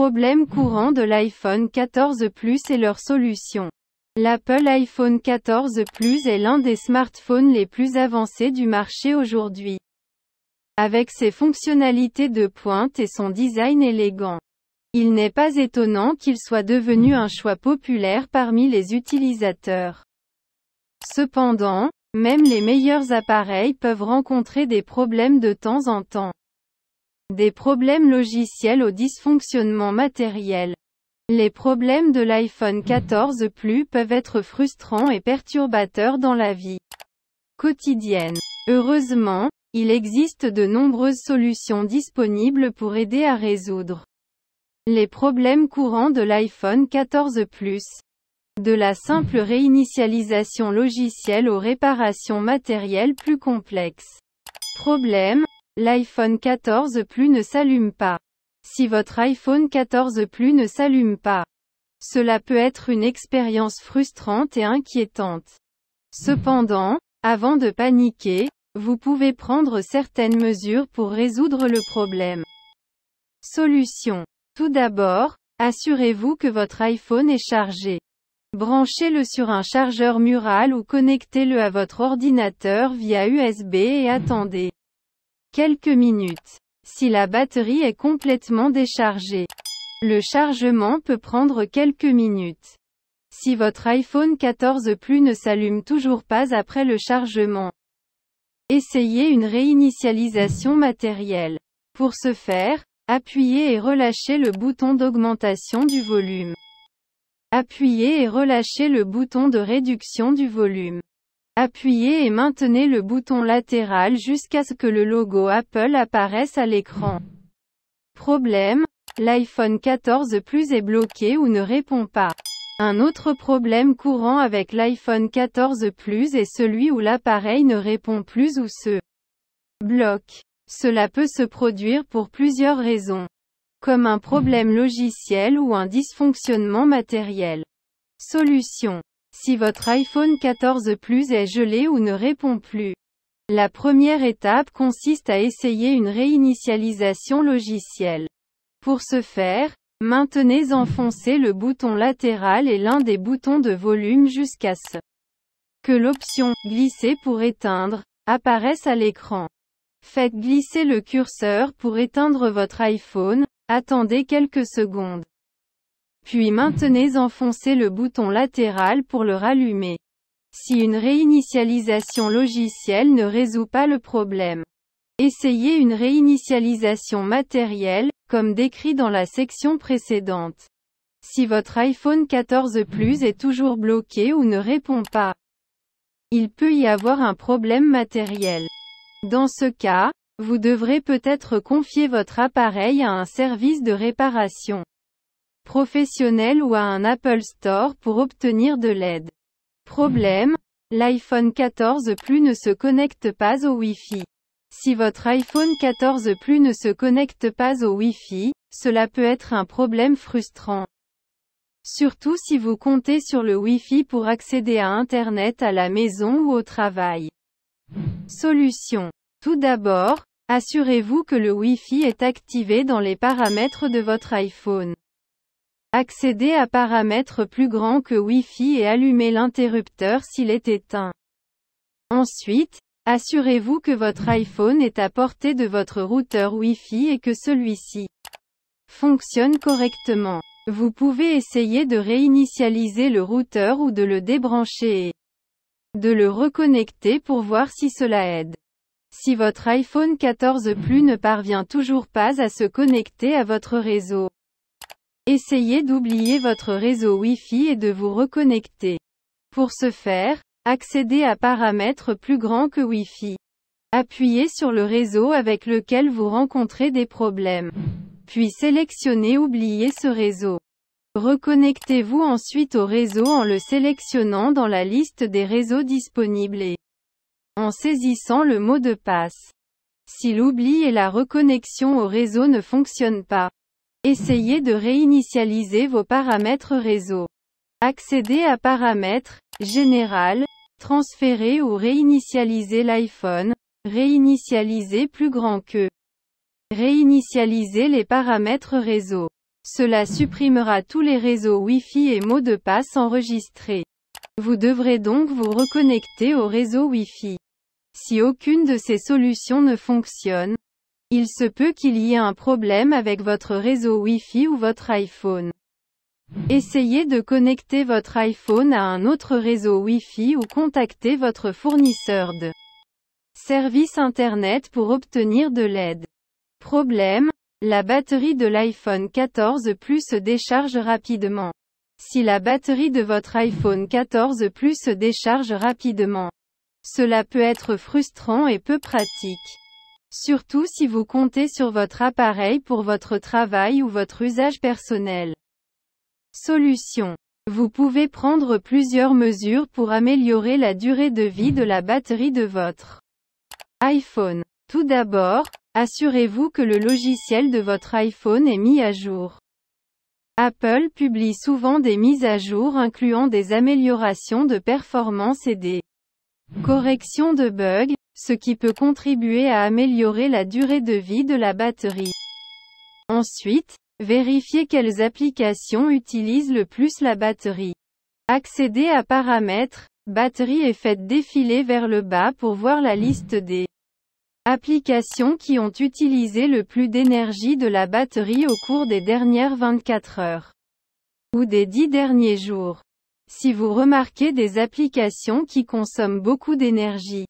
problèmes courants de l'iPhone 14 Plus et leurs solutions. L'Apple iPhone 14 Plus est l'un des smartphones les plus avancés du marché aujourd'hui. Avec ses fonctionnalités de pointe et son design élégant, il n'est pas étonnant qu'il soit devenu un choix populaire parmi les utilisateurs. Cependant, même les meilleurs appareils peuvent rencontrer des problèmes de temps en temps. Des problèmes logiciels au dysfonctionnement matériel. Les problèmes de l'iPhone 14 Plus peuvent être frustrants et perturbateurs dans la vie quotidienne. Heureusement, il existe de nombreuses solutions disponibles pour aider à résoudre les problèmes courants de l'iPhone 14 Plus. De la simple réinitialisation logicielle aux réparations matérielles plus complexes. Problèmes, L'iPhone 14 Plus ne s'allume pas. Si votre iPhone 14 Plus ne s'allume pas, cela peut être une expérience frustrante et inquiétante. Cependant, avant de paniquer, vous pouvez prendre certaines mesures pour résoudre le problème. Solution. Tout d'abord, assurez-vous que votre iPhone est chargé. Branchez-le sur un chargeur mural ou connectez-le à votre ordinateur via USB et attendez quelques minutes. Si la batterie est complètement déchargée, le chargement peut prendre quelques minutes. Si votre iPhone 14 Plus ne s'allume toujours pas après le chargement, essayez une réinitialisation matérielle. Pour ce faire, appuyez et relâchez le bouton d'augmentation du volume. Appuyez et relâchez le bouton de réduction du volume. Appuyez et maintenez le bouton latéral jusqu'à ce que le logo Apple apparaisse à l'écran. Problème, l'iPhone 14 Plus est bloqué ou ne répond pas. Un autre problème courant avec l'iPhone 14 Plus est celui où l'appareil ne répond plus ou se bloque. Cela peut se produire pour plusieurs raisons, comme un problème logiciel ou un dysfonctionnement matériel. Solution si votre iPhone 14 Plus est gelé ou ne répond plus. La première étape consiste à essayer une réinitialisation logicielle. Pour ce faire, maintenez enfoncé le bouton latéral et l'un des boutons de volume jusqu'à ce que l'option « Glisser pour éteindre » apparaisse à l'écran. Faites glisser le curseur pour éteindre votre iPhone, attendez quelques secondes. Puis maintenez enfoncé le bouton latéral pour le rallumer. Si une réinitialisation logicielle ne résout pas le problème, essayez une réinitialisation matérielle, comme décrit dans la section précédente. Si votre iPhone 14 Plus est toujours bloqué ou ne répond pas, il peut y avoir un problème matériel. Dans ce cas, vous devrez peut-être confier votre appareil à un service de réparation professionnel ou à un Apple Store pour obtenir de l'aide. Problème L'iPhone 14 Plus ne se connecte pas au Wi-Fi. Si votre iPhone 14 Plus ne se connecte pas au Wi-Fi, cela peut être un problème frustrant. Surtout si vous comptez sur le Wi-Fi pour accéder à Internet à la maison ou au travail. Solution. Tout d'abord, assurez-vous que le Wi-Fi est activé dans les paramètres de votre iPhone. Accédez à paramètres plus grands que Wi-Fi et allumez l'interrupteur s'il est éteint. Ensuite, assurez-vous que votre iPhone est à portée de votre routeur Wi-Fi et que celui-ci fonctionne correctement. Vous pouvez essayer de réinitialiser le routeur ou de le débrancher et de le reconnecter pour voir si cela aide. Si votre iPhone 14 Plus ne parvient toujours pas à se connecter à votre réseau, Essayez d'oublier votre réseau Wi-Fi et de vous reconnecter. Pour ce faire, accédez à Paramètres plus grands que Wi-Fi. Appuyez sur le réseau avec lequel vous rencontrez des problèmes. Puis sélectionnez Oublier ce réseau. Reconnectez-vous ensuite au réseau en le sélectionnant dans la liste des réseaux disponibles et en saisissant le mot de passe. Si l'oubli et la reconnexion au réseau ne fonctionnent pas, Essayez de réinitialiser vos paramètres réseau. Accédez à Paramètres, Général, Transférer ou réinitialiser l'iPhone, Réinitialiser plus grand que. Réinitialiser les paramètres réseau. Cela supprimera tous les réseaux Wi-Fi et mots de passe enregistrés. Vous devrez donc vous reconnecter au réseau Wi-Fi. Si aucune de ces solutions ne fonctionne, il se peut qu'il y ait un problème avec votre réseau Wi-Fi ou votre iPhone. Essayez de connecter votre iPhone à un autre réseau Wi-Fi ou contactez votre fournisseur de service Internet pour obtenir de l'aide. Problème La batterie de l'iPhone 14 Plus se décharge rapidement. Si la batterie de votre iPhone 14 Plus se décharge rapidement, cela peut être frustrant et peu pratique. Surtout si vous comptez sur votre appareil pour votre travail ou votre usage personnel. Solution. Vous pouvez prendre plusieurs mesures pour améliorer la durée de vie de la batterie de votre iPhone. Tout d'abord, assurez-vous que le logiciel de votre iPhone est mis à jour. Apple publie souvent des mises à jour incluant des améliorations de performance et des corrections de bugs, ce qui peut contribuer à améliorer la durée de vie de la batterie. Ensuite, vérifiez quelles applications utilisent le plus la batterie. Accédez à Paramètres, Batterie et faites défiler vers le bas pour voir la liste des applications qui ont utilisé le plus d'énergie de la batterie au cours des dernières 24 heures ou des 10 derniers jours. Si vous remarquez des applications qui consomment beaucoup d'énergie,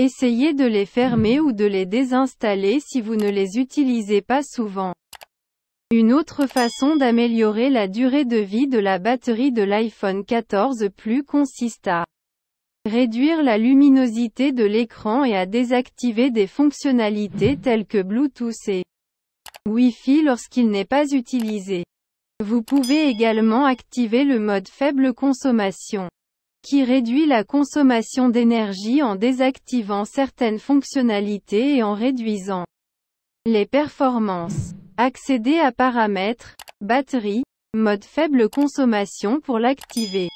Essayez de les fermer ou de les désinstaller si vous ne les utilisez pas souvent. Une autre façon d'améliorer la durée de vie de la batterie de l'iPhone 14 Plus consiste à réduire la luminosité de l'écran et à désactiver des fonctionnalités telles que Bluetooth et Wi-Fi lorsqu'il n'est pas utilisé. Vous pouvez également activer le mode faible consommation qui réduit la consommation d'énergie en désactivant certaines fonctionnalités et en réduisant les performances. Accéder à paramètres, batterie, mode faible consommation pour l'activer.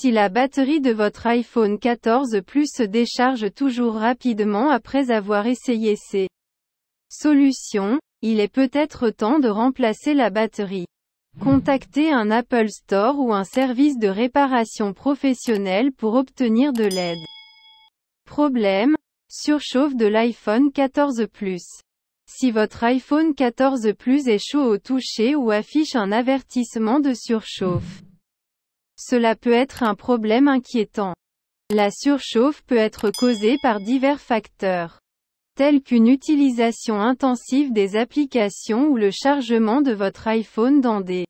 Si la batterie de votre iPhone 14 Plus se décharge toujours rapidement après avoir essayé ces solutions, il est peut-être temps de remplacer la batterie. Contactez un Apple Store ou un service de réparation professionnel pour obtenir de l'aide. Problème Surchauffe de l'iPhone 14 Plus. Si votre iPhone 14 Plus est chaud au toucher ou affiche un avertissement de surchauffe, cela peut être un problème inquiétant. La surchauffe peut être causée par divers facteurs telle qu'une utilisation intensive des applications ou le chargement de votre iPhone dans des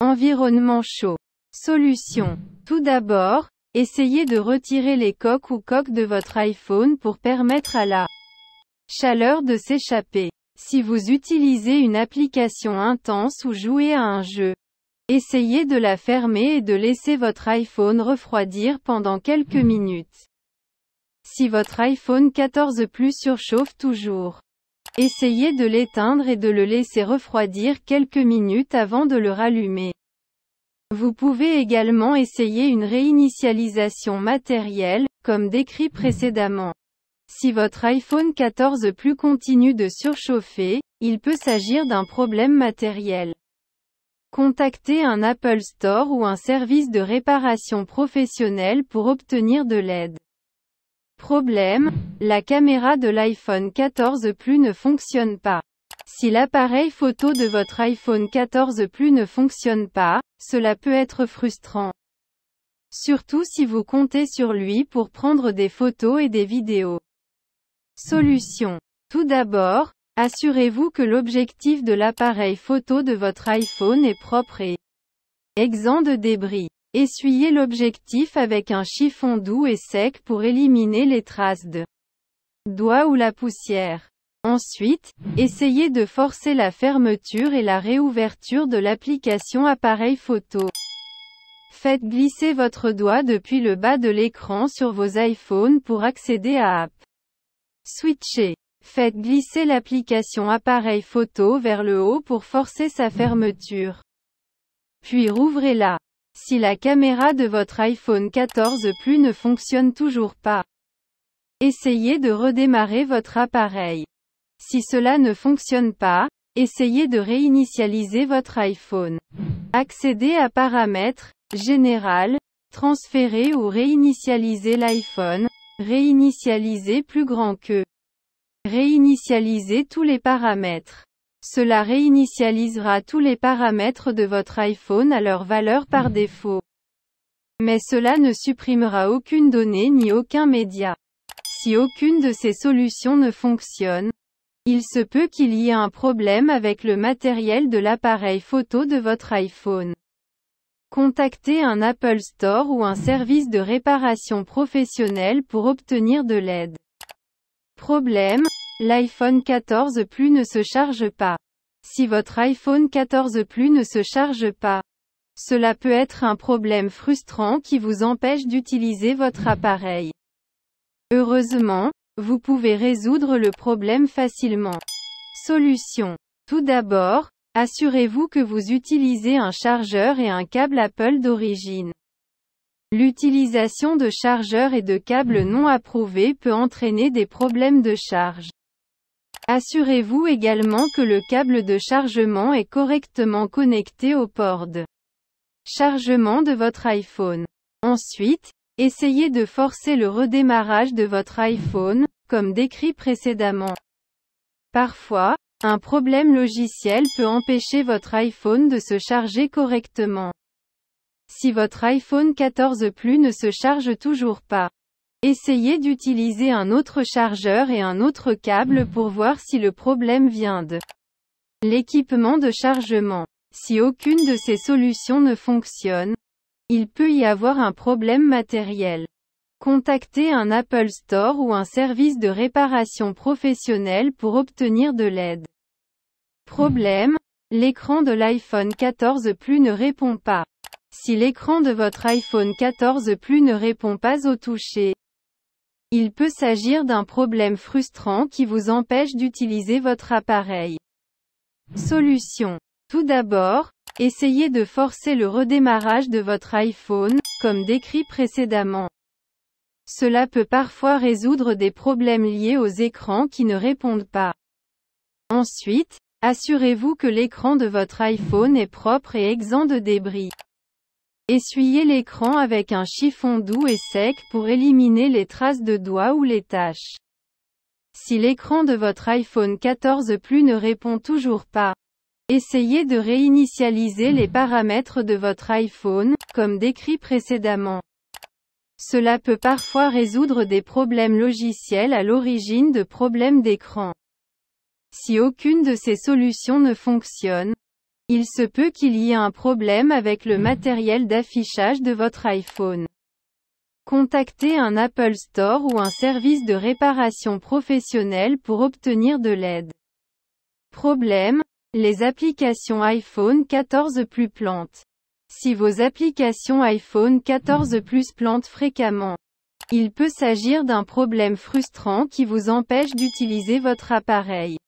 environnements chauds. Solution. Tout d'abord, essayez de retirer les coques ou coques de votre iPhone pour permettre à la chaleur de s'échapper. Si vous utilisez une application intense ou jouez à un jeu, essayez de la fermer et de laisser votre iPhone refroidir pendant quelques minutes. Si votre iPhone 14 Plus surchauffe toujours, essayez de l'éteindre et de le laisser refroidir quelques minutes avant de le rallumer. Vous pouvez également essayer une réinitialisation matérielle, comme décrit précédemment. Si votre iPhone 14 Plus continue de surchauffer, il peut s'agir d'un problème matériel. Contactez un Apple Store ou un service de réparation professionnel pour obtenir de l'aide. Problème, la caméra de l'iPhone 14 Plus ne fonctionne pas. Si l'appareil photo de votre iPhone 14 Plus ne fonctionne pas, cela peut être frustrant. Surtout si vous comptez sur lui pour prendre des photos et des vidéos. Solution. Tout d'abord, assurez-vous que l'objectif de l'appareil photo de votre iPhone est propre et exempt de débris. Essuyez l'objectif avec un chiffon doux et sec pour éliminer les traces de doigts ou la poussière. Ensuite, essayez de forcer la fermeture et la réouverture de l'application appareil photo. Faites glisser votre doigt depuis le bas de l'écran sur vos iPhones pour accéder à App. Switcher. Faites glisser l'application appareil photo vers le haut pour forcer sa fermeture. Puis rouvrez-la. Si la caméra de votre iPhone 14 Plus ne fonctionne toujours pas, essayez de redémarrer votre appareil. Si cela ne fonctionne pas, essayez de réinitialiser votre iPhone. Accédez à Paramètres, Général, Transférer ou réinitialiser l'iPhone, Réinitialiser plus grand que. Réinitialiser tous les paramètres. Cela réinitialisera tous les paramètres de votre iPhone à leur valeur par défaut. Mais cela ne supprimera aucune donnée ni aucun média. Si aucune de ces solutions ne fonctionne, il se peut qu'il y ait un problème avec le matériel de l'appareil photo de votre iPhone. Contactez un Apple Store ou un service de réparation professionnel pour obtenir de l'aide. Problème, L'iPhone 14 Plus ne se charge pas. Si votre iPhone 14 Plus ne se charge pas, cela peut être un problème frustrant qui vous empêche d'utiliser votre appareil. Heureusement, vous pouvez résoudre le problème facilement. Solution. Tout d'abord, assurez-vous que vous utilisez un chargeur et un câble Apple d'origine. L'utilisation de chargeurs et de câbles non approuvés peut entraîner des problèmes de charge. Assurez-vous également que le câble de chargement est correctement connecté au port de chargement de votre iPhone. Ensuite, essayez de forcer le redémarrage de votre iPhone, comme décrit précédemment. Parfois, un problème logiciel peut empêcher votre iPhone de se charger correctement. Si votre iPhone 14 Plus ne se charge toujours pas, Essayez d'utiliser un autre chargeur et un autre câble pour voir si le problème vient de l'équipement de chargement. Si aucune de ces solutions ne fonctionne, il peut y avoir un problème matériel. Contactez un Apple Store ou un service de réparation professionnel pour obtenir de l'aide. Problème L'écran de l'iPhone 14 Plus ne répond pas. Si l'écran de votre iPhone 14 Plus ne répond pas au toucher, il peut s'agir d'un problème frustrant qui vous empêche d'utiliser votre appareil. Solution. Tout d'abord, essayez de forcer le redémarrage de votre iPhone, comme décrit précédemment. Cela peut parfois résoudre des problèmes liés aux écrans qui ne répondent pas. Ensuite, assurez-vous que l'écran de votre iPhone est propre et exempt de débris. Essuyez l'écran avec un chiffon doux et sec pour éliminer les traces de doigts ou les taches. Si l'écran de votre iPhone 14 Plus ne répond toujours pas, essayez de réinitialiser les paramètres de votre iPhone, comme décrit précédemment. Cela peut parfois résoudre des problèmes logiciels à l'origine de problèmes d'écran. Si aucune de ces solutions ne fonctionne, il se peut qu'il y ait un problème avec le matériel d'affichage de votre iPhone. Contactez un Apple Store ou un service de réparation professionnel pour obtenir de l'aide. Problème Les applications iPhone 14 Plus plantent. Si vos applications iPhone 14 Plus plantent fréquemment, il peut s'agir d'un problème frustrant qui vous empêche d'utiliser votre appareil.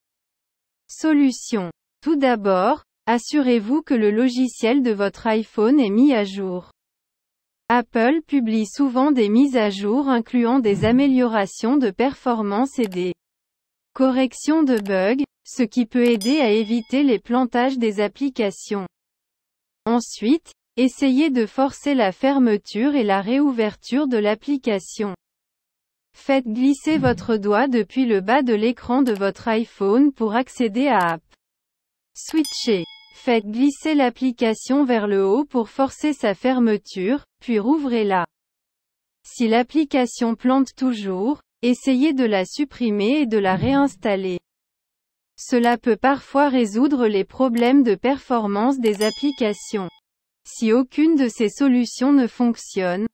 Solution. Tout d'abord, Assurez-vous que le logiciel de votre iPhone est mis à jour. Apple publie souvent des mises à jour incluant des améliorations de performance et des corrections de bugs, ce qui peut aider à éviter les plantages des applications. Ensuite, essayez de forcer la fermeture et la réouverture de l'application. Faites glisser votre doigt depuis le bas de l'écran de votre iPhone pour accéder à App. Switcher. Faites glisser l'application vers le haut pour forcer sa fermeture, puis rouvrez-la. Si l'application plante toujours, essayez de la supprimer et de la réinstaller. Cela peut parfois résoudre les problèmes de performance des applications. Si aucune de ces solutions ne fonctionne,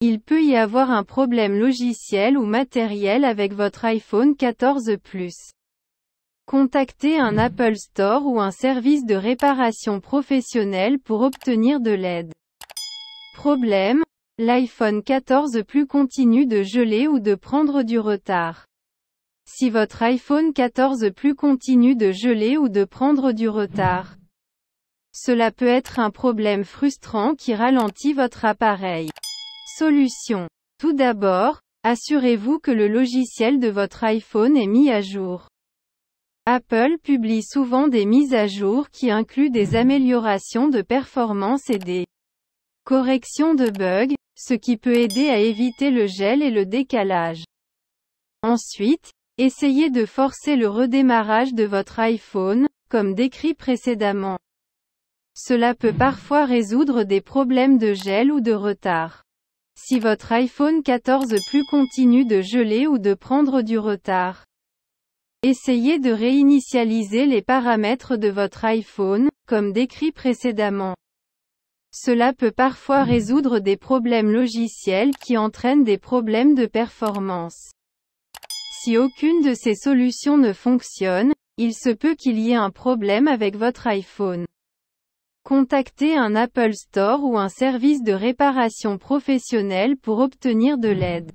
il peut y avoir un problème logiciel ou matériel avec votre iPhone 14 Plus. Contactez un Apple Store ou un service de réparation professionnel pour obtenir de l'aide. Problème L'iPhone 14 Plus continue de geler ou de prendre du retard. Si votre iPhone 14 Plus continue de geler ou de prendre du retard, cela peut être un problème frustrant qui ralentit votre appareil. Solution. Tout d'abord, assurez-vous que le logiciel de votre iPhone est mis à jour. Apple publie souvent des mises à jour qui incluent des améliorations de performance et des corrections de bugs, ce qui peut aider à éviter le gel et le décalage. Ensuite, essayez de forcer le redémarrage de votre iPhone, comme décrit précédemment. Cela peut parfois résoudre des problèmes de gel ou de retard. Si votre iPhone 14 Plus continue de geler ou de prendre du retard, Essayez de réinitialiser les paramètres de votre iPhone, comme décrit précédemment. Cela peut parfois résoudre des problèmes logiciels qui entraînent des problèmes de performance. Si aucune de ces solutions ne fonctionne, il se peut qu'il y ait un problème avec votre iPhone. Contactez un Apple Store ou un service de réparation professionnel pour obtenir de l'aide.